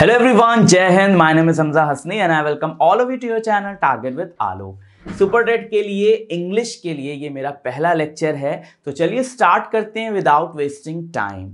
Hello everyone जय Hind my name is Hamza Hasani and I welcome all of you to your channel Target with super date के लिए English के लिए ये मेरा पहला लेक्चर है तो चलिए स्टार्ट करते हैं विदाउट वेस्टिंग टाइम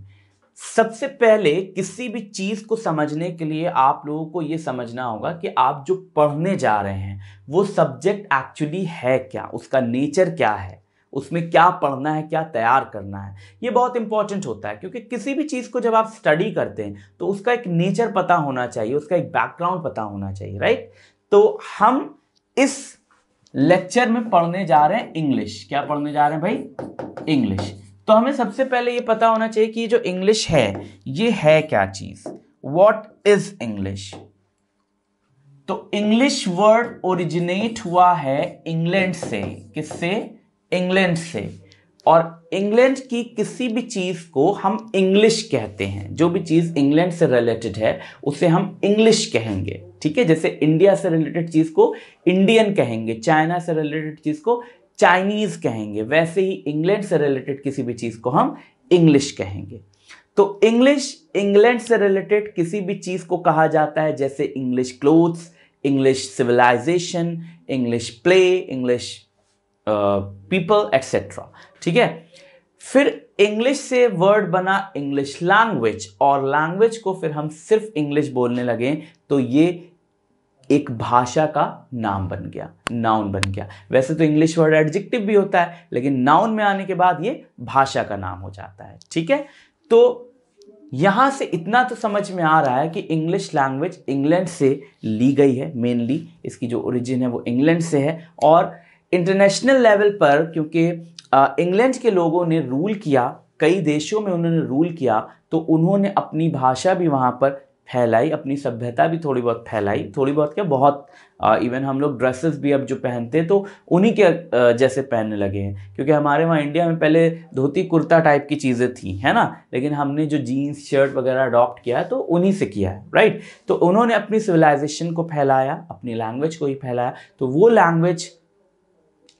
सबसे पहले किसी भी चीज़ को समझने के लिए आप लोगों को ये समझना होगा कि आप जो पढ़ने जा रहे हैं वो सब्जेक्ट एक्चुअली है क्या उसका नेचर क्या है उसमें क्या पढ़ना है क्या तैयार करना है ये बहुत इंपॉर्टेंट होता है क्योंकि किसी भी चीज़ को जब आप स्टडी करते हैं तो उसका एक नेचर पता होना चाहिए उसका एक बैकग्राउंड पता होना चाहिए राइट तो हम इस लेक्चर में पढ़ने जा रहे हैं इंग्लिश क्या पढ़ने जा रहे हैं भाई इंग्लिश तो हमें सबसे पहले ये पता होना चाहिए कि ये जो इंग्लिश है ये है क्या चीज़ वॉट इज इंग्लिश तो इंग्लिश वर्ड ओरिजिनेट हुआ है इंग्लैंड से किससे इंग्लैंड से और इंग्लैंड की किसी भी चीज़ को हम इंग्लिश कहते हैं जो भी चीज़ इंग्लैंड से रिलेटेड है उसे हम इंग्लिश कहेंगे ठीक है जैसे इंडिया से रिलेटेड चीज़ को इंडियन कहेंगे चाइना से रिलेटेड चीज़ को चाइनीज़ कहेंगे वैसे ही इंग्लैंड से रिलेटेड किसी भी चीज़ को हम इंग्लिश कहेंगे तो इंग्लिश इंग्लैंड से रिलेटेड किसी भी चीज़ को कहा जाता है जैसे English clothes English civilization English play English people uh, etcetera ठीक है फिर इंग्लिश से वर्ड बना इंग्लिश लैंग्वेज और लैंग्वेज को फिर हम सिर्फ इंग्लिश बोलने लगे तो ये एक भाषा का नाम बन गया नाउन बन गया वैसे तो इंग्लिश वर्ड एडजेक्टिव भी होता है लेकिन नाउन में आने के बाद ये भाषा का नाम हो जाता है ठीक है तो यहां से इतना तो समझ में आ रहा है कि इंग्लिश लैंग्वेज इंग्लैंड से ली गई है मेनली इसकी जो ओरिजिन है वो इंग्लैंड से है और इंटरनेशनल लेवल पर क्योंकि इंग्लैंड के लोगों ने रूल किया कई देशों में उन्होंने रूल किया तो उन्होंने अपनी भाषा भी वहाँ पर फैलाई अपनी सभ्यता भी थोड़ी बहुत फैलाई थोड़ी बहुत क्या बहुत आ, इवन हम लोग ड्रेसेस भी अब जो पहनते हैं तो उन्हीं के जैसे पहनने लगे हैं क्योंकि हमारे वहाँ इंडिया में पहले धोती कुर्ता टाइप की चीज़ें थी है ना लेकिन हमने जो जीन्स शर्ट वगैरह अडॉप्ट किया है तो उन्हीं से किया है राइट तो उन्होंने अपनी सिविलाइजेशन को फैलाया अपनी लैंग्वेज को ही फैलाया तो वो लैंग्वेज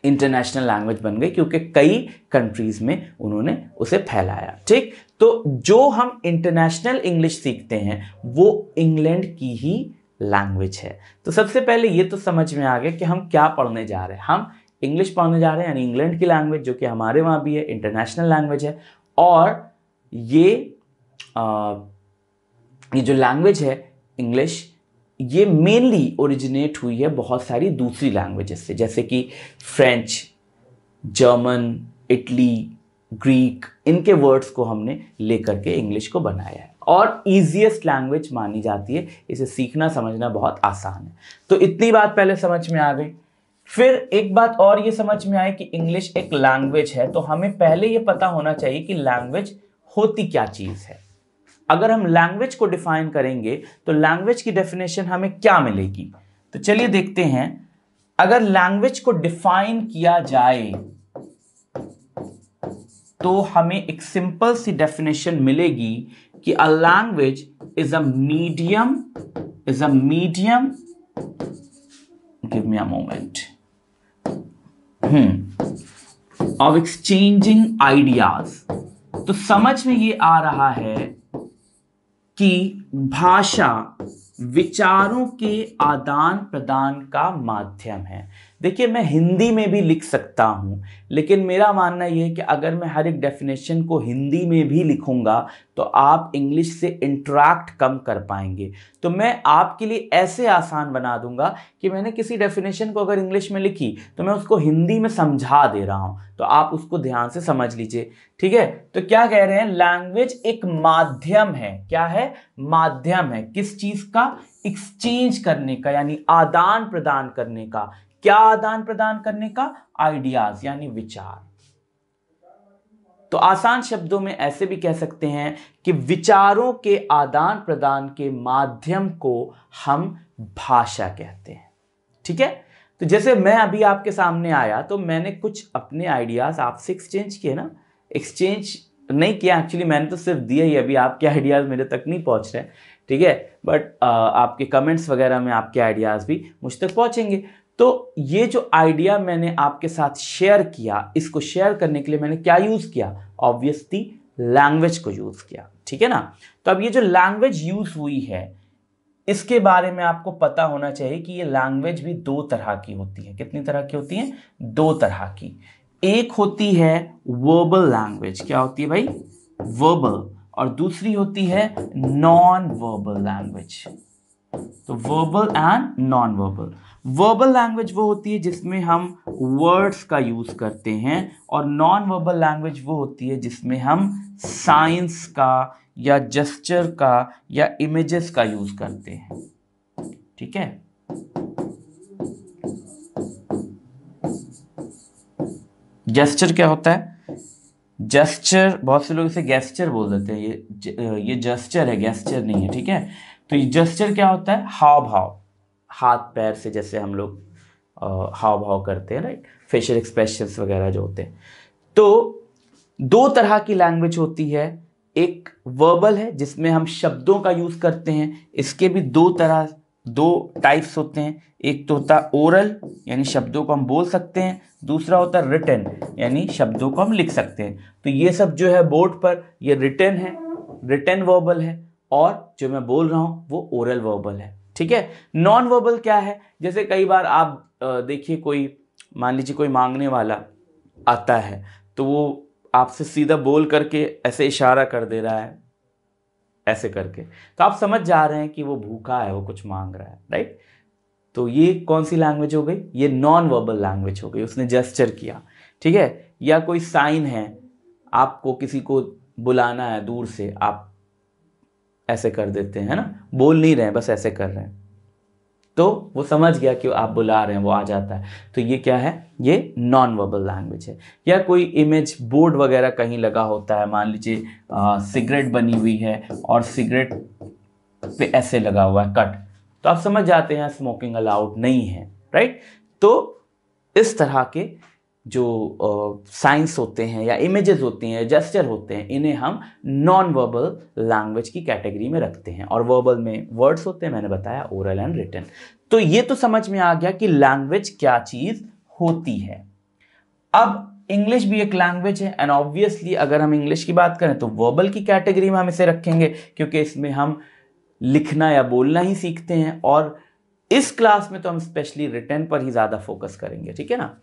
इंटरनेशनल लैंग्वेज बन गई क्योंकि कई कंट्रीज़ में उन्होंने उसे फैलाया ठीक तो जो हम इंटरनेशनल इंग्लिश सीखते हैं वो इंग्लैंड की ही लैंग्वेज है तो सबसे पहले ये तो समझ में आ गया कि हम क्या पढ़ने जा रहे हैं हम इंग्लिश पढ़ने जा रहे हैं यानी इंग्लैंड की लैंग्वेज जो कि हमारे वहाँ भी है इंटरनेशनल लैंग्वेज है और ये आ, ये जो लैंग्वेज है इंग्लिश ये मेनली ओरिजिनेट हुई है बहुत सारी दूसरी लैंग्वेजेस से जैसे कि फ्रेंच जर्मन इटली ग्रीक इनके वर्ड्स को हमने लेकर के इंग्लिश को बनाया है और ईजिएस्ट लैंग्वेज मानी जाती है इसे सीखना समझना बहुत आसान है तो इतनी बात पहले समझ में आ गई फिर एक बात और ये समझ में आए कि इंग्लिश एक लैंग्वेज है तो हमें पहले ये पता होना चाहिए कि लैंग्वेज होती क्या चीज़ है अगर हम लैंग्वेज को डिफाइन करेंगे तो लैंग्वेज की डेफिनेशन हमें क्या मिलेगी तो चलिए देखते हैं अगर लैंग्वेज को डिफाइन किया जाए तो हमें एक सिंपल सी डेफिनेशन मिलेगी कि a language is a medium is a medium give me a moment hmm of exchanging ideas तो समझ में ये आ रहा है कि भाषा विचारों के आदान प्रदान का माध्यम है देखिए मैं हिंदी में भी लिख सकता हूँ लेकिन मेरा मानना यह है कि अगर मैं हर एक डेफिनेशन को हिंदी में भी लिखूँगा तो आप इंग्लिश से इंट्रैक्ट कम कर पाएंगे तो मैं आपके लिए ऐसे आसान बना दूंगा कि मैंने किसी डेफिनेशन को अगर इंग्लिश में लिखी तो मैं उसको हिंदी में समझा दे रहा हूँ तो आप उसको ध्यान से समझ लीजिए ठीक है तो क्या कह रहे हैं लैंग्वेज एक माध्यम है क्या है माध्यम है किस चीज़ का एक्सचेंज करने का यानी आदान प्रदान करने का क्या आदान प्रदान करने का आइडियाज यानी विचार तो आसान शब्दों में ऐसे भी कह सकते हैं कि विचारों के आदान प्रदान के माध्यम को हम भाषा कहते हैं ठीक है तो जैसे मैं अभी आपके सामने आया तो मैंने कुछ अपने आइडियाज़ आपसे एक्सचेंज किए ना एक्सचेंज नहीं किया एक्चुअली मैंने तो सिर्फ दिया ही अभी आपके आइडियाज़ मेरे तक नहीं पहुंच रहे ठीक है बट आपके कमेंट्स वगैरह में आपके आइडियाज़ भी मुझ तक पहुंचेंगे तो ये जो आइडिया मैंने आपके साथ शेयर किया इसको शेयर करने के लिए मैंने क्या यूज़ किया ऑब्वियसली लैंग्वेज को यूज़ किया ठीक है ना तो अब ये जो लैंग्वेज यूज़ हुई है इसके बारे में आपको पता होना चाहिए कि ये लैंग्वेज भी दो तरह की होती है कितनी तरह की होती है दो तरह की एक होती है वर्बल लैंग्वेज क्या होती है भाई वर्बल और दूसरी होती है नॉन वर्बल लैंग्वेज तो verbal and non verbal verbal language वो होती है जिसमें हम वर्ड्स का यूज़ करते हैं और नॉन वर्बल लैंग्वेज वो होती है जिसमें हम साइंस का या जस्चर का या इमेजेस का यूज़ करते हैं ठीक है जेस्चर क्या होता है जेस्चर बहुत से लोग इसे गेस्चर बोल देते हैं ये ये जेस्चर है गेस्चर नहीं है ठीक है तो ये जेस्चर क्या होता है हाव भाव हाथ पैर से जैसे हम लोग हाव भाव करते हैं राइट फेशियल एक्सप्रेशंस वगैरह जो होते हैं तो दो तरह की लैंग्वेज होती है एक वर्बल है जिसमें हम शब्दों का यूज़ करते हैं इसके भी दो तरह दो टाइप्स होते हैं एक तो होता है ओरल यानी शब्दों को हम बोल सकते हैं दूसरा होता है रिटर्न यानी शब्दों को हम लिख सकते हैं तो ये सब जो है बोर्ड पर ये रिटर्न है रिटर्न वर्बल है और जो मैं बोल रहा हूँ वो ओरल वर्बल है ठीक है नॉन वर्बल क्या है जैसे कई बार आप देखिए कोई मान लीजिए कोई मांगने वाला आता है तो वो आपसे सीधा बोल करके ऐसे इशारा कर दे रहा है ऐसे करके तो आप समझ जा रहे हैं कि वो भूखा है वो कुछ मांग रहा है राइट तो ये कौन सी लैंग्वेज हो गई ये नॉन वर्बल लैंग्वेज हो गई उसने जेस्चर किया ठीक है या कोई साइन है आपको किसी को बुलाना है दूर से आप ऐसे कर देते हैं ना बोल नहीं रहे बस ऐसे कर रहे हैं तो वो समझ गया कि आप बुला रहे हैं वो आ जाता है तो ये क्या है ये नॉन वर्बल लैंग्वेज है या कोई इमेज बोर्ड वगैरह कहीं लगा होता है मान लीजिए सिगरेट बनी हुई है और सिगरेट पे ऐसे लगा हुआ है कट तो आप समझ जाते हैं स्मोकिंग अलाउड नहीं है राइट तो इस तरह के जो साइंस होते हैं या इमेजेस होते हैं जेस्चर होते हैं इन्हें हम नॉन वर्बल लैंग्वेज की कैटेगरी में रखते हैं और वर्बल में वर्ड्स होते हैं मैंने बताया ओरल एंड रिटर्न तो ये तो समझ में आ गया कि लैंग्वेज क्या चीज़ होती है अब इंग्लिश भी एक लैंग्वेज है एंड ऑब्वियसली अगर हम इंग्लिश की बात करें तो वर्बल की कैटेगरी में हम इसे रखेंगे क्योंकि इसमें हम लिखना या बोलना ही सीखते हैं और इस क्लास में तो हम स्पेशली रिटर्न पर ही ज़्यादा फोकस करेंगे ठीक है ना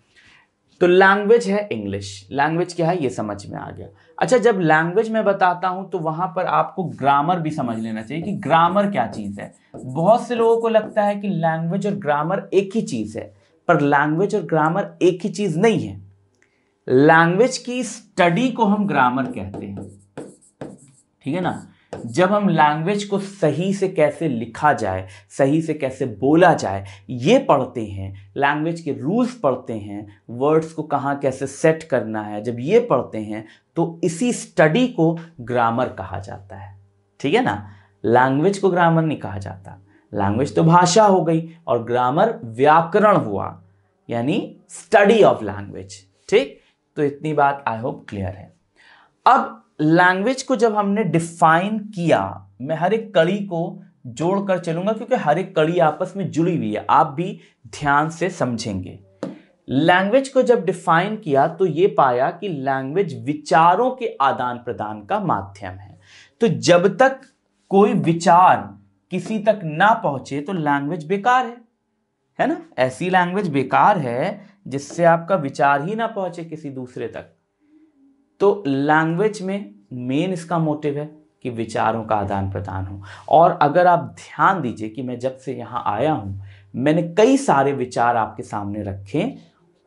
तो लैंग्वेज है इंग्लिश लैंग्वेज क्या है ये समझ में आ गया अच्छा जब लैंग्वेज में बताता हूं तो वहां पर आपको ग्रामर भी समझ लेना चाहिए कि ग्रामर क्या चीज़ है बहुत से लोगों को लगता है कि लैंग्वेज और ग्रामर एक ही चीज़ है पर लैंग्वेज और ग्रामर एक ही चीज़ नहीं है लैंग्वेज की स्टडी को हम ग्रामर कहते हैं ठीक है ना जब हम लैंग्वेज को सही से कैसे लिखा जाए सही से कैसे बोला जाए ये पढ़ते हैं लैंग्वेज के रूल्स पढ़ते हैं वर्ड्स को कहाँ कैसे सेट करना है जब ये पढ़ते हैं तो इसी स्टडी को ग्रामर कहा जाता है ठीक है ना लैंग्वेज को ग्रामर नहीं कहा जाता लैंग्वेज तो भाषा हो गई और ग्रामर व्याकरण हुआ यानी स्टडी ऑफ लैंग्वेज ठीक तो इतनी बात आई होप क्लियर है अब लैंग्वेज को जब हमने डिफाइन किया मैं हर एक कड़ी को जोड़कर चलूंगा क्योंकि हर एक कड़ी आपस में जुड़ी हुई है आप भी ध्यान से समझेंगे लैंग्वेज को जब डिफाइन किया तो ये पाया कि लैंग्वेज विचारों के आदान प्रदान का माध्यम है तो जब तक कोई विचार किसी तक ना पहुंचे तो लैंग्वेज बेकार है है ना ऐसी लैंग्वेज बेकार है जिससे आपका विचार ही ना पहुंचे किसी दूसरे तक तो लैंग्वेज में मेन इसका मोटिव है कि विचारों का आदान प्रदान हो और अगर आप ध्यान दीजिए कि मैं जब से यहाँ आया हूँ मैंने कई सारे विचार आपके सामने रखे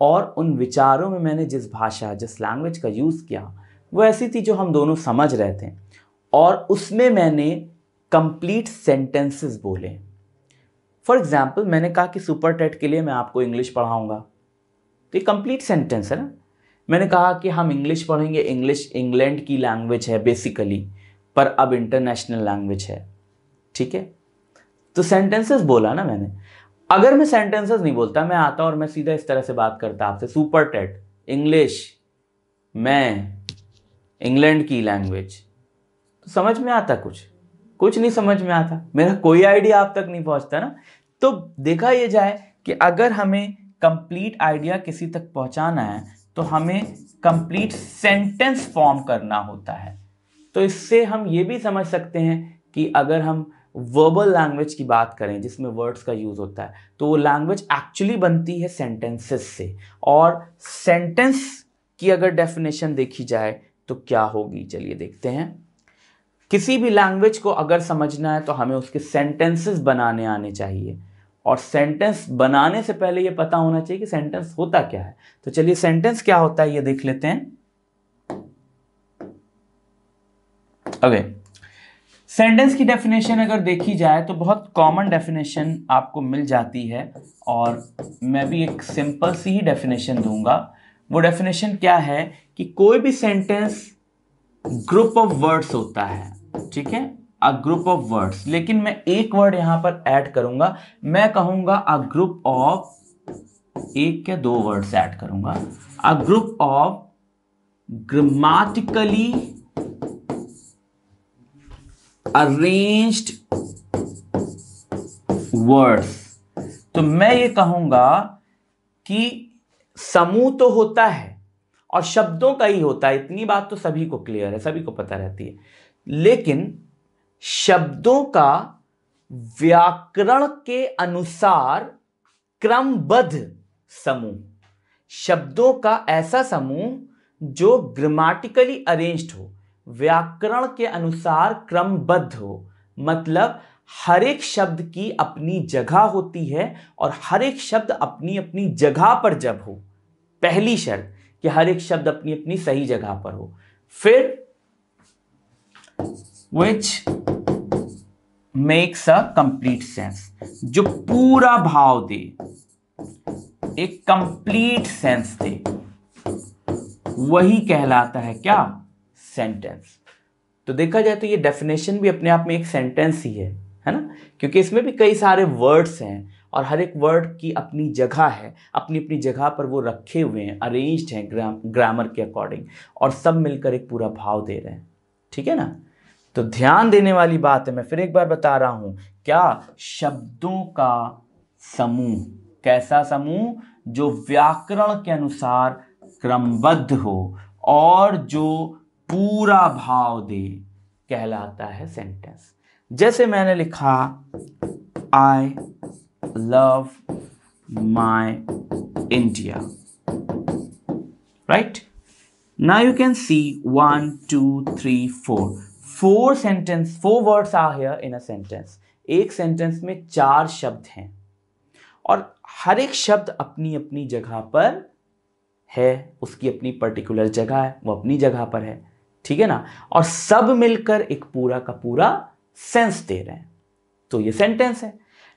और उन विचारों में मैंने जिस भाषा जिस लैंग्वेज का यूज़ किया वो ऐसी थी जो हम दोनों समझ रहे थे और उसमें मैंने कंप्लीट सेंटेंसेस बोले फॉर एग्ज़ाम्पल मैंने कहा कि सुपर टेट के लिए मैं आपको इंग्लिश पढ़ाऊँगा तो ये कंप्लीट सेंटेंस है ना मैंने कहा कि हम इंग्लिश पढ़ेंगे इंग्लिश इंग्लैंड की लैंग्वेज है बेसिकली पर अब इंटरनेशनल लैंग्वेज है ठीक है तो सेंटेंसेस बोला ना मैंने अगर मैं सेंटेंसेस नहीं बोलता मैं आता और मैं सीधा इस तरह से बात करता आपसे सुपर टेट इंग्लिश मैं इंग्लैंड की लैंग्वेज तो समझ में आता कुछ कुछ नहीं समझ में आता मेरा कोई आइडिया आप तक नहीं पहुंचता ना तो देखा यह जाए कि अगर हमें कंप्लीट आइडिया किसी तक पहुंचाना है तो हमें कंप्लीट सेंटेंस फॉर्म करना होता है तो इससे हम ये भी समझ सकते हैं कि अगर हम वर्बल लैंग्वेज की बात करें जिसमें वर्ड्स का यूज़ होता है तो वो लैंग्वेज एक्चुअली बनती है सेंटेंसेस से और सेंटेंस की अगर डेफिनेशन देखी जाए तो क्या होगी चलिए देखते हैं किसी भी लैंग्वेज को अगर समझना है तो हमें उसके सेंटेंसेस बनाने आने चाहिए और सेंटेंस बनाने से पहले ये पता होना चाहिए कि सेंटेंस होता क्या है तो चलिए सेंटेंस क्या होता है ये देख लेते हैं ओके सेंटेंस की डेफिनेशन अगर देखी जाए तो बहुत कॉमन डेफिनेशन आपको मिल जाती है और मैं भी एक सिंपल सी ही डेफिनेशन दूंगा वो डेफिनेशन क्या है कि कोई भी सेंटेंस ग्रुप ऑफ वर्ड्स होता है ठीक है अ ग्रुप ऑफ वर्ड्स लेकिन मैं एक वर्ड यहां पर ऐड करूंगा मैं कहूंगा अ ग्रुप ऑफ एक या दो वर्ड्स ऐड करूंगा a group of grammatically arranged words तो मैं ये कहूंगा कि समूह तो होता है और शब्दों का ही होता है इतनी बात तो सभी को क्लियर है सभी को पता रहती है लेकिन शब्दों का व्याकरण के अनुसार क्रमबद्ध समूह शब्दों का ऐसा समूह जो ग्रामेटिकली अरेंज्ड हो व्याकरण के अनुसार क्रमबद्ध हो मतलब हर एक शब्द की अपनी जगह होती है और हर एक शब्द अपनी अपनी जगह पर जब हो पहली शर्त कि हर एक शब्द अपनी अपनी सही जगह पर हो फिर which makes a complete sense जो पूरा भाव दे एक कंप्लीट सेंस दे वही कहलाता है क्या सेंटेंस तो देखा जाए तो ये डेफिनेशन भी अपने आप में एक सेंटेंस ही है है ना क्योंकि इसमें भी कई सारे वर्ड्स हैं और हर एक वर्ड की अपनी जगह है अपनी अपनी जगह पर वो रखे हुए हैं अरेंज्ड हैं ग्राम ग्रामर के अकॉर्डिंग और सब मिलकर एक पूरा भाव दे रहे हैं ठीक है ना तो ध्यान देने वाली बात है मैं फिर एक बार बता रहा हूं क्या शब्दों का समूह कैसा समूह जो व्याकरण के अनुसार क्रमबद्ध हो और जो पूरा भाव दे कहलाता है सेंटेंस जैसे मैंने लिखा I love my India right ना you can see one two three four four sentence four words are here in a sentence एक सेंटेंस में चार शब्द हैं और हर एक शब्द अपनी अपनी जगह पर है उसकी अपनी पर्टिकुलर जगह है वो अपनी जगह पर है ठीक है ना और सब मिलकर एक पूरा का पूरा सेंस दे रहे हैं तो ये सेंटेंस है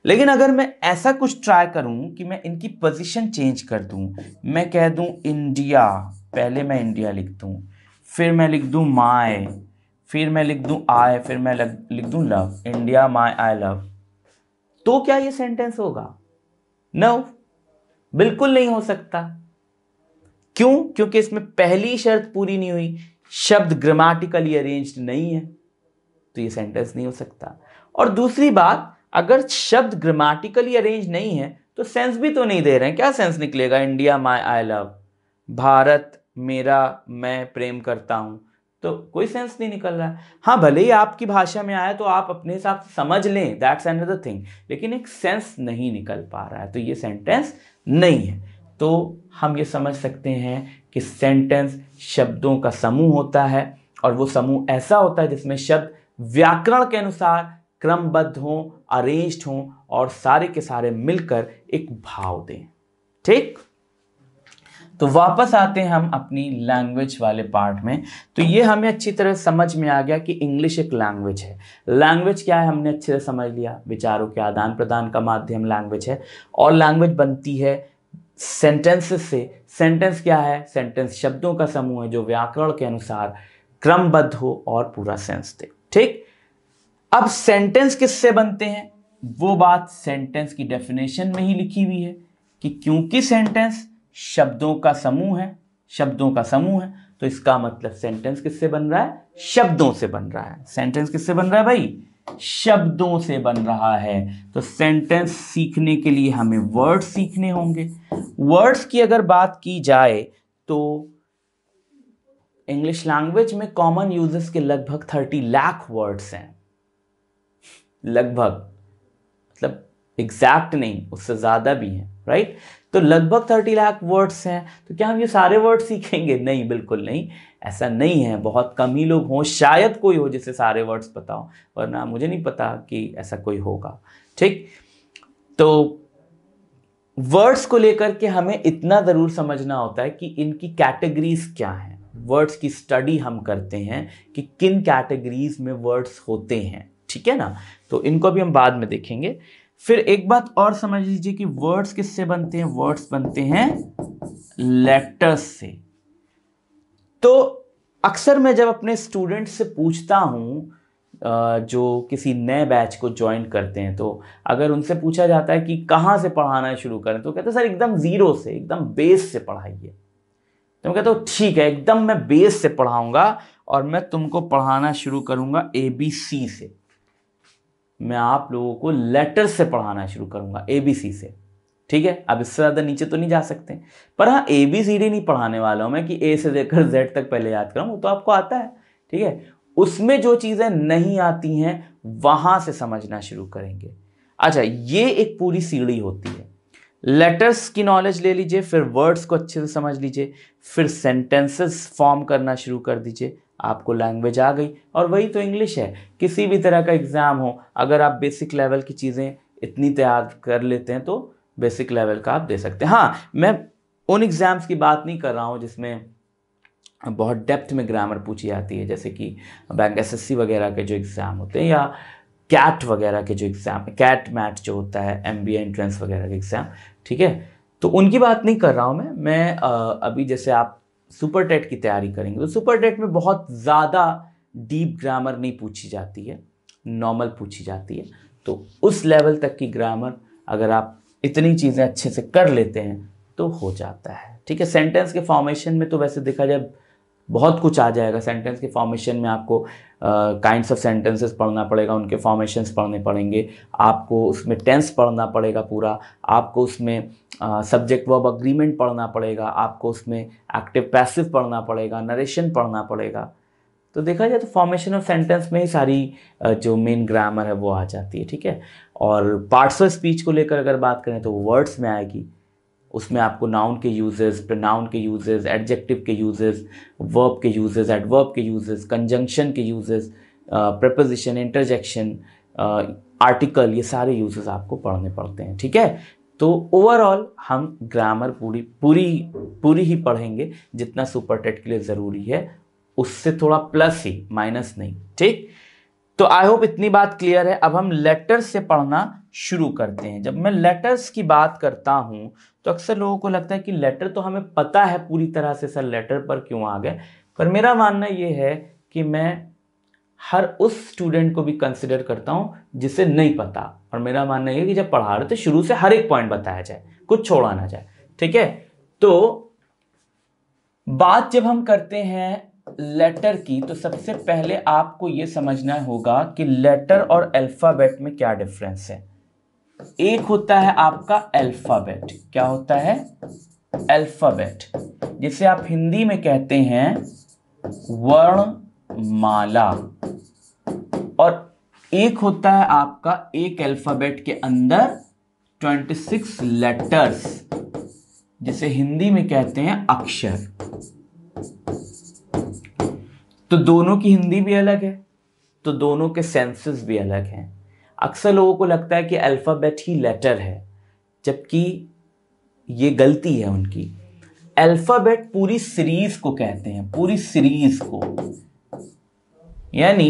लेकिन अगर मैं ऐसा कुछ ट्राई करूं कि मैं इनकी पोजीशन चेंज कर दूं मैं कह दूं इंडिया पहले मैं इंडिया लिख दूं फिर मैं लिख दूं माए फिर मैं लिख दूं आई फिर मैं लिख दूं love India my I love तो क्या ये सेंटेंस होगा नो no, बिल्कुल नहीं हो सकता क्यों क्योंकि इसमें पहली शर्त पूरी नहीं हुई शब्द ग्रामेटिकली अरेंज्ड नहीं है तो ये सेंटेंस नहीं हो सकता और दूसरी बात अगर शब्द ग्रामेटिकली अरेंज नहीं है तो सेंस भी तो नहीं दे रहे हैं क्या सेंस निकलेगा India my I love Bharat मेरा मैं प्रेम करता हूं तो कोई सेंस नहीं निकल रहा है हाँ भले ही आपकी भाषा में आया तो आप अपने हिसाब से समझ लें दैट्स अनदर थिंग लेकिन एक सेंस नहीं निकल पा रहा है तो ये सेंटेंस नहीं है तो हम ये समझ सकते हैं कि सेंटेंस शब्दों का समूह होता है और वो समूह ऐसा होता है जिसमें शब्द व्याकरण के अनुसार क्रमबद्ध हों अरेंज्ड हों और सारे के सारे मिलकर एक भाव दें ठीक तो वापस आते हैं हम अपनी लैंग्वेज वाले पार्ट में तो ये हमें अच्छी तरह समझ में आ गया कि इंग्लिश एक लैंग्वेज है लैंग्वेज क्या है हमने अच्छे से समझ लिया विचारों के आदान प्रदान का माध्यम लैंग्वेज है और लैंग्वेज बनती है सेंटेंसेस से सेंटेंस क्या है सेंटेंस शब्दों का समूह है जो व्याकरण के अनुसार क्रमबद्ध हो और पूरा सेंस दे ठीक अब सेंटेंस किससे बनते हैं वो बात सेंटेंस की डेफिनेशन में ही लिखी हुई है कि क्योंकि सेंटेंस शब्दों का समूह है शब्दों का समूह है तो इसका मतलब सेंटेंस किससे बन रहा है शब्दों से बन रहा है सेंटेंस किससे बन रहा है भाई शब्दों से बन रहा है तो सेंटेंस सीखने के लिए हमें वर्ड सीखने होंगे वर्ड्स की अगर बात की जाए तो इंग्लिश लैंग्वेज में कॉमन यूजर्स के लगभग थर्टी लाख वर्ड्स हैं लगभग एग्जैक्ट नहीं उससे ज़्यादा भी हैं राइट तो लगभग थर्टी लाख वर्ड्स हैं तो क्या हम ये सारे वर्ड सीखेंगे नहीं बिल्कुल नहीं ऐसा नहीं है बहुत कम ही लोग हों शायद कोई हो जिसे सारे वर्ड्स पता हो वरना मुझे नहीं पता कि ऐसा कोई होगा ठीक तो वर्ड्स को लेकर के हमें इतना ज़रूर समझना होता है कि इनकी कैटेगरीज क्या हैं वर्ड्स की स्टडी हम करते हैं कि किन कैटेगरीज में वर्ड्स होते हैं ठीक है ना तो इनको भी हम बाद में देखेंगे फिर एक बात और समझ लीजिए कि वर्ड्स किससे बनते हैं वर्ड्स बनते हैं लेटर्स से तो अक्सर मैं जब अपने स्टूडेंट से पूछता हूँ जो किसी नए बैच को ज्वाइन करते हैं तो अगर उनसे पूछा जाता है कि कहाँ से पढ़ाना शुरू करें तो कहते हैं सर एकदम ज़ीरो से एकदम बेस से पढ़ाइए तो मैं कहता हूँ ठीक है एकदम मैं बेस से पढ़ाऊँगा और मैं तुमको पढ़ाना शुरू करूँगा ए बी सी से मैं आप लोगों को लेटर से पढ़ाना शुरू करूंगा ए बी सी से ठीक है अब इससे ज़्यादा नीचे तो नहीं जा सकते पर हाँ ए बी सी डी नहीं पढ़ाने वाला हूं मैं कि ए से लेकर जेड तक पहले याद करूं वो तो आपको आता है ठीक है उसमें जो चीज़ें नहीं आती हैं वहां से समझना शुरू करेंगे अच्छा ये एक पूरी सीढ़ी होती है लेटर्स की नॉलेज ले लीजिए फिर वर्ड्स को अच्छे से समझ लीजिए फिर सेंटेंसेस फॉर्म करना शुरू कर दीजिए आपको लैंग्वेज आ गई और वही तो इंग्लिश है किसी भी तरह का एग्ज़ाम हो अगर आप बेसिक लेवल की चीज़ें इतनी तैयार कर लेते हैं तो बेसिक लेवल का आप दे सकते हैं हाँ मैं उन एग्ज़ाम्स की बात नहीं कर रहा हूँ जिसमें बहुत डेप्थ में ग्रामर पूछी जाती है जैसे कि बैंक एसएससी वगैरह के जो एग्ज़ाम होते हैं या कैट वगैरह के जो एग्ज़ाम कैट मैट जो होता है एम बी एंट्रेंस वगैरह के एग्ज़ाम ठीक है तो उनकी बात नहीं कर रहा हूँ मैं मैं अभी जैसे आप सुपर टेट की तैयारी करेंगे तो सुपर टेट में बहुत ज़्यादा डीप ग्रामर नहीं पूछी जाती है नॉर्मल पूछी जाती है तो उस लेवल तक की ग्रामर अगर आप इतनी चीज़ें अच्छे से कर लेते हैं तो हो जाता है ठीक है सेंटेंस के फॉर्मेशन में तो वैसे देखा जाए बहुत कुछ आ जाएगा सेंटेंस के फॉर्मेशन में आपको काइंड्स ऑफ सेंटेंसेस पढ़ना पड़ेगा उनके फॉर्मेशंस पढ़ने पड़ेंगे आपको उसमें टेंस पढ़ना पड़ेगा पूरा आपको उसमें सब्जेक्ट वर्ब अग्रीमेंट पढ़ना पड़ेगा आपको उसमें एक्टिव पैसिव पढ़ना पड़ेगा नरेशन पढ़ना पड़ेगा तो देखा जाए तो फॉर्मेशन ऑफ सेंटेंस में ही सारी जो मेन ग्रामर है वो आ जाती है ठीक है और पार्ट्स ऑफ स्पीच को लेकर अगर बात करें तो वर्ड्स में आएगी उसमें आपको नाउन के यूजेस प्रोनाउन के यूजेस एडजेक्टिव के यूजेस वर्ब के यूजेस एडवर्ब के यूजेस कंजंक्शन के यूजेस प्रपोजिशन इंटरजेक्शन आर्टिकल ये सारे यूजेस आपको पढ़ने पड़ते हैं ठीक है तो ओवरऑल हम ग्रामर पूरी पूरी पूरी ही पढ़ेंगे जितना सुपर टेट के लिए ज़रूरी है उससे थोड़ा प्लस ही माइनस नहीं ठीक तो आई होप इतनी बात क्लियर है अब हम लेटर्स से पढ़ना शुरू करते हैं जब मैं लेटर्स की बात करता हूँ तो अक्सर लोगों को लगता है कि लेटर तो हमें पता है पूरी तरह से सर लेटर पर क्यों आ गए पर मेरा मानना ये है कि मैं हर उस स्टूडेंट को भी कंसिडर करता हूँ जिसे नहीं पता और मेरा मानना यह कि जब पढ़ा रहे तो शुरू से हर एक पॉइंट बताया जाए कुछ छोड़ा ना जाए ठीक है तो बात जब हम करते हैं लेटर की तो सबसे पहले आपको यह समझना होगा कि लेटर और अल्फ़ाबेट में क्या डिफरेंस है एक होता है आपका अल्फ़ाबेट क्या होता है अल्फ़ाबेट जिसे आप हिंदी में कहते हैं वर्ण माला और एक होता है आपका एक अल्फाबेट के अंदर 26 लेटर्स जिसे हिंदी में कहते हैं अक्षर तो दोनों की हिंदी भी अलग है तो दोनों के सेंसेस भी अलग हैं अक्सर लोगों को लगता है कि अल्फ़ाबेट ही लेटर है जबकि ये गलती है उनकी अल्फ़ाबेट पूरी सीरीज़ को कहते हैं पूरी सीरीज़ को यानी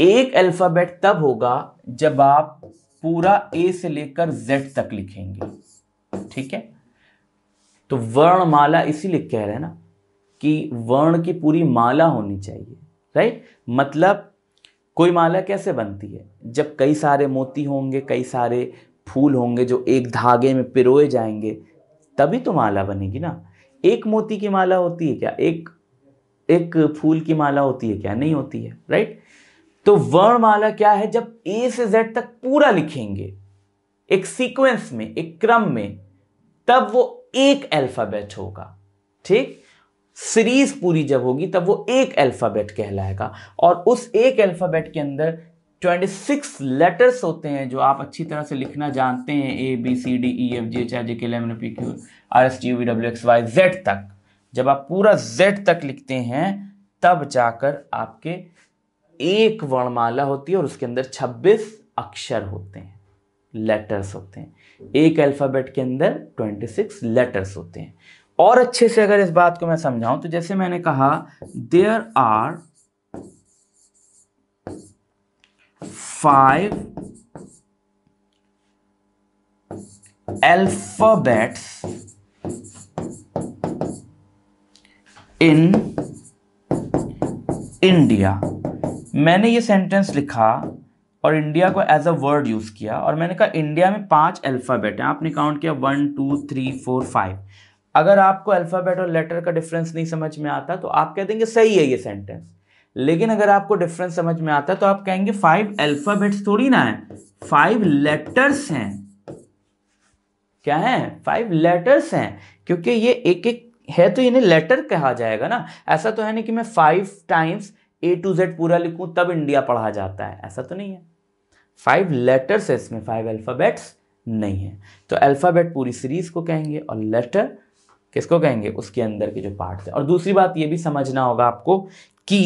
एक अल्फ़ाबेट तब होगा जब आप पूरा ए से लेकर जेड तक लिखेंगे ठीक है तो वर्णमाला इसीलिए कह रहे हैं ना कि वर्ण की पूरी माला होनी चाहिए राइट मतलब कोई माला कैसे बनती है जब कई सारे मोती होंगे कई सारे फूल होंगे जो एक धागे में पिरोए जाएंगे तभी तो माला बनेगी ना एक मोती की माला होती है क्या एक एक फूल की माला होती है क्या नहीं होती है राइट तो वर्णमाला क्या है जब ए से जेड तक पूरा लिखेंगे एक सीक्वेंस में एक क्रम में तब वो एक अल्फाबेट होगा ठीक सीरीज पूरी जब होगी तब वो एक अल्फाबेट कहलाएगा और उस एक अल्फाबेट के अंदर 26 लेटर्स होते हैं जो आप अच्छी तरह से लिखना जानते हैं A B C D E F G H I J K लिए R S T U V W X Y Z तक जब आप पूरा जेड तक लिखते हैं तब जाकर आपके एक वर्णमाला होती है और उसके अंदर 26 अक्षर होते हैं लेटर्स होते हैं एक अल्फ़ाबेट के अंदर 26 लेटर्स होते हैं और अच्छे से अगर इस बात को मैं समझाऊं तो जैसे मैंने कहा there are five alphabets in India मैंने ये सेंटेंस लिखा और इंडिया को एज अ वर्ड यूज़ किया और मैंने कहा इंडिया में पांच अल्फ़ाबेट हैं आपने काउंट किया one two three four five अगर आपको अल्फ़ाबेट और लेटर का डिफरेंस नहीं समझ में आता तो आप कह देंगे सही है ये सेंटेंस लेकिन अगर आपको डिफरेंस समझ में आता तो आप कहेंगे फाइव अल्फ़ाबेट्स थोड़ी ना है फाइव लेटर्स हैं क्या है फाइव लेटर्स हैं क्योंकि ये एक एक है तो इन्हें लेटर कहा जाएगा ना ऐसा तो है नहीं कि मैं five times A to Z पूरा लिखूं तब इंडिया पढ़ा जाता है ऐसा तो नहीं है फाइव लेटर्स है इसमें फाइव अल्फ़ाबेट्स नहीं है तो अल्फ़ाबेट पूरी सीरीज़ को कहेंगे और लेटर किसको कहेंगे उसके अंदर के जो पार्ट है और दूसरी बात यह भी समझना होगा आपको कि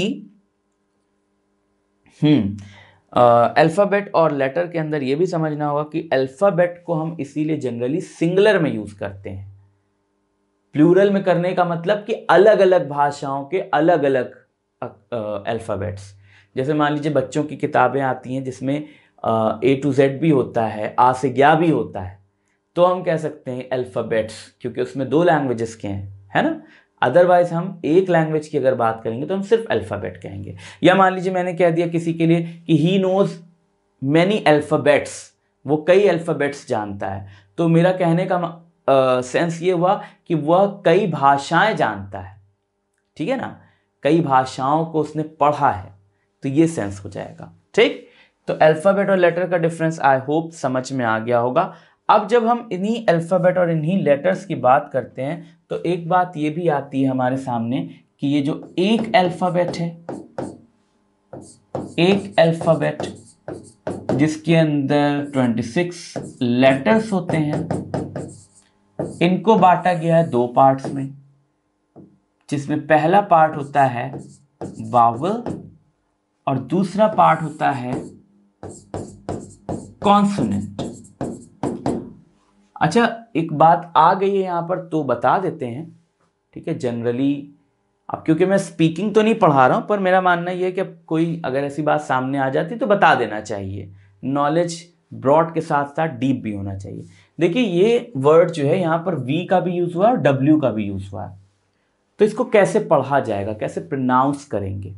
हम्म, अल्फ़ाबेट और लेटर के अंदर यह भी समझना होगा कि अल्फ़ाबेट को हम इसीलिए जनरली सिंगुलर में यूज़ करते हैं प्लूरल में करने का मतलब कि अलग अलग भाषाओं के अलग अलग अल्फ़ाबेट्स जैसे मान लीजिए बच्चों की किताबें आती हैं जिसमें ए टू जेड भी होता है आ से ग्या भी होता है तो हम कह सकते हैं अल्फ़ाबेट्स क्योंकि उसमें दो लैंग्वेजेस के हैं है ना अदरवाइज हम एक लैंग्वेज की अगर बात करेंगे तो हम सिर्फ अल्फ़ाबेट कहेंगे या मान लीजिए मैंने कह दिया किसी के लिए कि ही नोज़ मैनी अल्फ़ाबेट्स वो कई अल्फ़ाबेट्स जानता है तो मेरा कहने का सेंस ये हुआ कि वह कई भाषाएं जानता है ठीक है ना कई भाषाओं को उसने पढ़ा है तो ये सेंस हो जाएगा ठीक तो अल्फ़ाबेट और लेटर का डिफरेंस आई होप समझ में आ गया होगा अब जब हम इन्हीं अल्फ़ाबेट और इन्हीं लेटर्स की बात करते हैं तो एक बात ये भी आती है हमारे सामने कि ये जो एक अल्फ़ाबेट है एक अल्फ़ाबेट जिसके अंदर 26 लेटर्स होते हैं इनको बांटा गया है दो पार्ट्स में जिसमें पहला पार्ट होता है वावल और दूसरा पार्ट होता है कॉन्सोनेंट अच्छा एक बात आ गई है यहां पर तो बता देते हैं ठीक है जनरली अब क्योंकि मैं स्पीकिंग तो नहीं पढ़ा रहा हूं पर मेरा मानना यह है कि कोई अगर ऐसी बात सामने आ जाती तो बता देना चाहिए नॉलेज ब्रॉड के साथ साथ डीप भी होना चाहिए देखिए ये वर्ड जो है यहाँ पर वी का भी यूज़ हुआ है और डब्ल्यू का भी यूज़ हुआ है तो इसको कैसे पढ़ा जाएगा कैसे प्रनाउंस करेंगे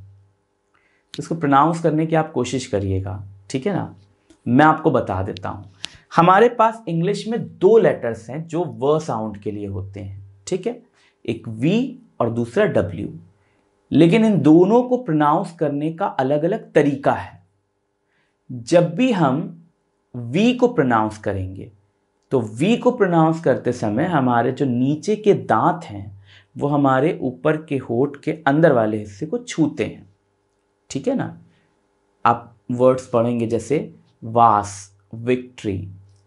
इसको प्रनाउंस करने की आप कोशिश करिएगा ठीक है ना मैं आपको बता देता हूँ हमारे पास इंग्लिश में दो लेटर्स हैं जो व साउंड के लिए होते हैं ठीक है एक वी और दूसरा डब्ल्यू लेकिन इन दोनों को प्रोनाउंस करने का अलग अलग तरीका है जब भी हम वी को प्रोनाउंस करेंगे तो वी को प्रोनाउंस करते समय हमारे जो नीचे के दांत हैं वो हमारे ऊपर के होठ के अंदर वाले हिस्से को छूते हैं ठीक है ना आप वर्ड्स पढ़ेंगे जैसे वास विक्ट्री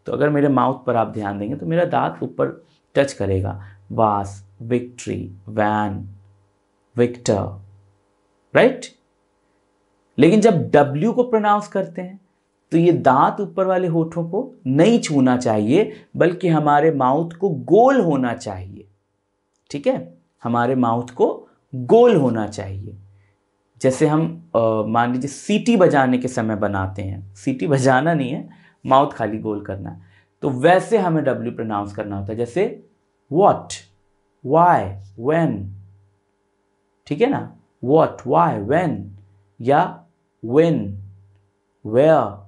तो अगर मेरे माउथ पर आप ध्यान देंगे तो मेरा दांत ऊपर टच करेगा वास विक्ट्री वैन विक्टर राइट लेकिन जब डब्ल्यू को प्रोनाउंस करते हैं तो ये दांत ऊपर वाले होठों को नहीं छूना चाहिए बल्कि हमारे माउथ को गोल होना चाहिए ठीक है हमारे माउथ को गोल होना चाहिए जैसे हम मान लीजिए सीटी बजाने के समय बनाते हैं सीटी बजाना नहीं है माउथ खाली गोल करना है तो वैसे हमें डब्ल्यू प्रोनाउंस करना होता है जैसे वॉट वाई वेन ठीक है ना वॉट वाई वेन या वेन वेयर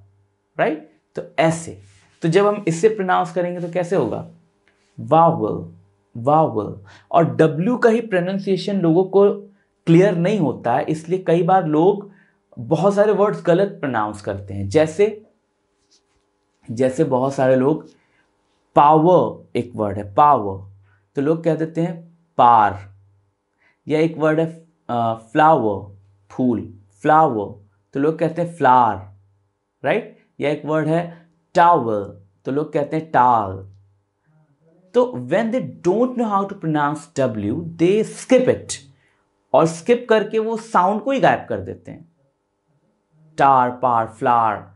राइट तो ऐसे तो जब हम इससे प्रोनाउंस करेंगे तो कैसे होगा वावल वावल और डब्ल्यू का ही प्रोनाउंसिएशन लोगों को क्लियर नहीं होता है इसलिए कई बार लोग बहुत सारे वर्ड्स गलत प्रोनाउंस करते हैं जैसे जैसे बहुत सारे लोग पावर एक वर्ड है पावर तो लोग कह देते हैं पार या एक वर्ड है फ्लावर फूल फ्लावर तो लोग कहते हैं फ्लार राइट right? या एक वर्ड है टावल तो लोग कहते हैं टाल तो when they don't know how to pronounce W they skip it और स्किप करके वो साउंड को ही गायब कर देते हैं टार पार फ्लार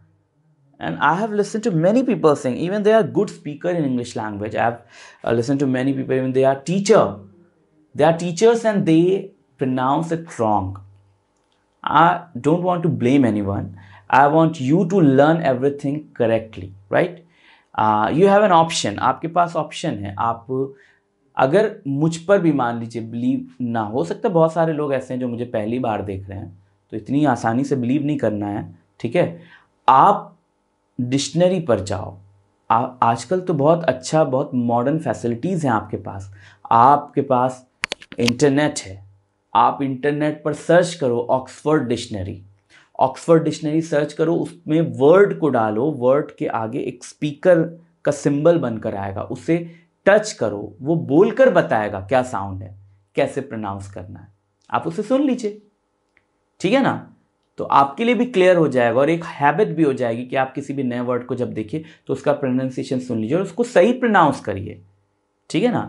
and I have listen to many people sing even they are good speaker in English language I have listen to many people even they are teacher they are teachers and they pronounce it wrong I don't want to blame any one I want you to learn everything correctly right you have an option आपके पास option है आप अगर मुझ पर भी मान लीजिए बिलीव ना हो सकता बहुत सारे लोग ऐसे हैं जो मुझे पहली बार देख रहे हैं तो इतनी आसानी से बिलीव नहीं करना है ठीक है आप डिक्शनरी पर जाओ आ, आजकल तो बहुत अच्छा बहुत मॉडर्न फैसिलिटीज़ हैं आपके पास आपके पास इंटरनेट है आप इंटरनेट पर सर्च करो Oxford dictionary Oxford dictionary search करो उसमें वर्ड को डालो वर्ड के आगे एक स्पीकर का सिंबल बनकर आएगा उसे टच करो वो बोलकर बताएगा क्या साउंड है कैसे प्रोनाउंस करना है आप उसे सुन लीजिए ठीक है ना तो आपके लिए भी क्लियर हो जाएगा और एक हैबिट भी हो जाएगी कि आप किसी भी नए वर्ड को जब देखिए तो उसका प्रोनाउंसिएशन सुन लीजिए और उसको सही प्रोनाउंस करिए ठीक है ना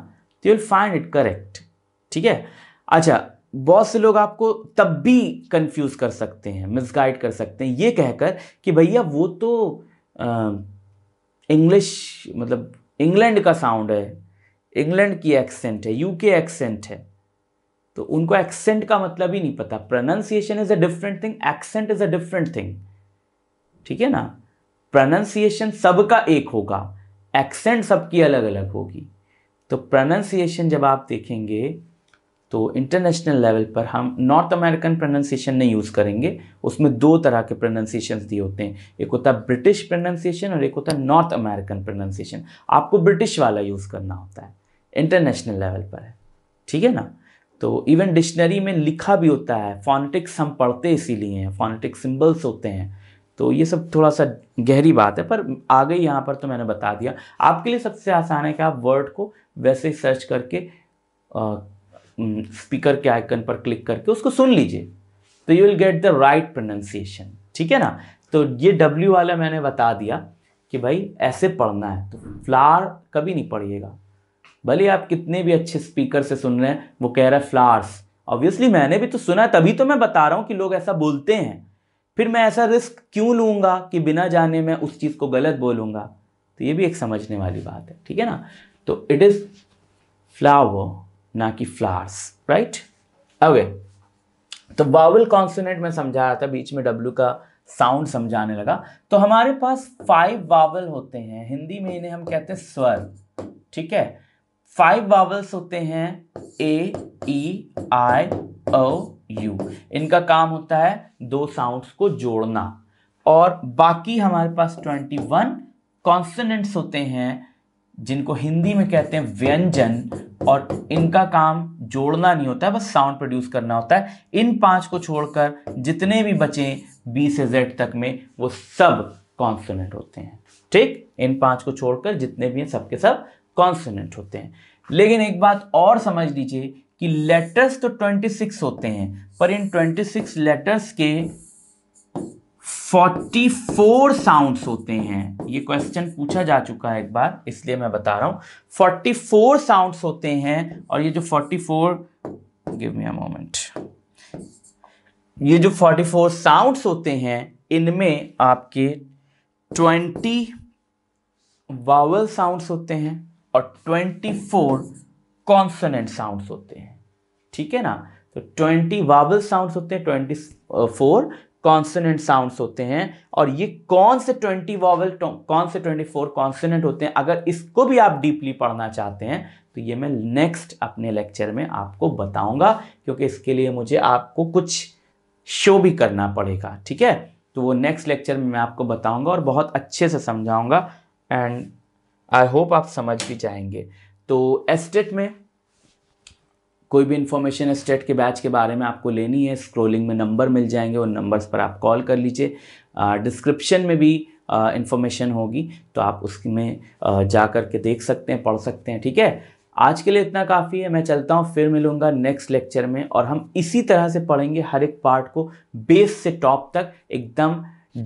तो यूल फाइंड इट करेक्ट ठीक है अच्छा बहुत से लोग आपको तब भी कंफ्यूज कर सकते हैं मिसगाइड कर सकते हैं ये कहकर कि भैया वो तो इंग्लिश मतलब इंग्लैंड का साउंड है इंग्लैंड की एक्सेंट है यूके एक्सेंट है तो उनको एक्सेंट का मतलब ही नहीं पता pronunciation is a different thing accent is a different thing ठीक है ना प्रोनाउंसिएशन सबका एक होगा एक्सेंट सबकी अलग अलग होगी तो प्रोनाउंसिएशन जब आप देखेंगे तो इंटरनेशनल लेवल पर हम नॉर्थ अमेरिकन प्रोनाउंसिएशन नहीं यूज़ करेंगे उसमें दो तरह के प्रोनाउंसिएशन दिए होते हैं एक होता है ब्रिटिश प्रोनाउंसिएशन और एक होता है नॉर्थ अमेरिकन प्रोनाउंसिएशन आपको ब्रिटिश वाला यूज़ करना होता है इंटरनेशनल लेवल पर है ठीक है ना तो इवन डिक्शनरी में लिखा भी होता है फोनेटिक्स हम पढ़ते इसीलिए हैं फॉनेटिक सिम्बल्स होते हैं तो ये सब थोड़ा सा गहरी बात है पर आ गई यहाँ पर तो मैंने बता दिया आपके लिए सबसे आसान है कि आप वर्ड को वैसे सर्च करके आ, स्पीकर के आइकन पर क्लिक करके उसको सुन लीजिए तो you will get the right pronunciation ठीक है ना तो ये डब्ल्यू वाला मैंने बता दिया कि भाई ऐसे पढ़ना है तो फ्लार कभी नहीं पढ़िएगा भले आप कितने भी अच्छे स्पीकर से सुन रहे हैं वो कह रहा है फ्लार्स ऑब्वियसली मैंने भी तो सुना है तभी तो मैं बता रहा हूँ कि लोग ऐसा बोलते हैं फिर मैं ऐसा रिस्क क्यों लूँगा कि बिना जाने मैं उस चीज़ को गलत बोलूँगा तो ये भी एक समझने वाली बात है ठीक है ना तो इट इज़ फ्लावर ना कि फ्लावर्स राइट ओके तो वावल कॉन्सोनेंट में समझा रहा था बीच में डब्ल्यू का साउंड समझाने लगा तो हमारे पास फाइव वावल होते हैं हिंदी में इन्हें हम कहते हैं स्वर ठीक है फाइव वावल्स होते हैं ए ई आई ओ यू इनका काम होता है दो साउंड्स को जोड़ना और बाकी हमारे पास ट्वेंटी वन कॉन्सनेंट्स होते हैं जिनको हिंदी में कहते हैं व्यंजन और इनका काम जोड़ना नहीं होता है बस साउंड प्रोड्यूस करना होता है इन पांच को छोड़कर जितने भी बचे बी से जेड तक में वो सब कॉन्सोनेंट होते हैं ठीक इन पांच को छोड़कर जितने भी हैं सबके सब कॉन्सोनेंट होते हैं लेकिन एक बात और समझ लीजिए कि लेटर्स तो 26 होते हैं पर इन 26 लेटर्स के फोर्टी फोर साउंड होते हैं ये क्वेश्चन पूछा जा चुका है एक बार इसलिए मैं बता रहा हूं फोर्टी फोर साउंड होते हैं और ये जो फोर गिव मी मोमेंट ये जो फोर्टी फोर साउंड होते हैं इनमें आपके ट्वेंटी वावल साउंड होते हैं और ट्वेंटी फोर कॉन्सनेंट साउंड होते हैं ठीक है ना तो ट्वेंटी वावल साउंड होते हैं ट्वेंटी फोर कॉन्सनेंट साउंडस होते हैं और ये कौन से ट्वेंटी वॉवल कौन से ट्वेंटी फोर कॉन्सनेंट होते हैं अगर इसको भी आप डीपली पढ़ना चाहते हैं तो ये मैं नेक्स्ट अपने लेक्चर में आपको बताऊंगा क्योंकि इसके लिए मुझे आपको कुछ शो भी करना पड़ेगा ठीक है तो वो नेक्स्ट लेक्चर में मैं आपको बताऊंगा और बहुत अच्छे से समझाऊंगा एंड आई होप आप समझ भी जाएंगे तो एस्टेट e में कोई भी इन्फॉर्मेशन स्टेट के बैच के बारे में आपको लेनी है स्क्रोलिंग में नंबर मिल जाएंगे उन नंबर्स पर आप कॉल कर लीजिए डिस्क्रिप्शन में भी इन्फॉर्मेशन होगी तो आप उसमें जा कर के देख सकते हैं पढ़ सकते हैं ठीक है आज के लिए इतना काफ़ी है मैं चलता हूँ फिर मिलूँगा नेक्स्ट लेक्चर में और हम इसी तरह से पढ़ेंगे हर एक पार्ट को बेस से टॉप तक एकदम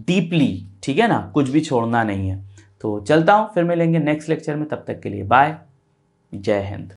डीपली ठीक है ना कुछ भी छोड़ना नहीं है तो चलता हूँ फिर मिलेंगे नेक्स्ट लेक्चर में तब तक के लिए बाय जय हिंद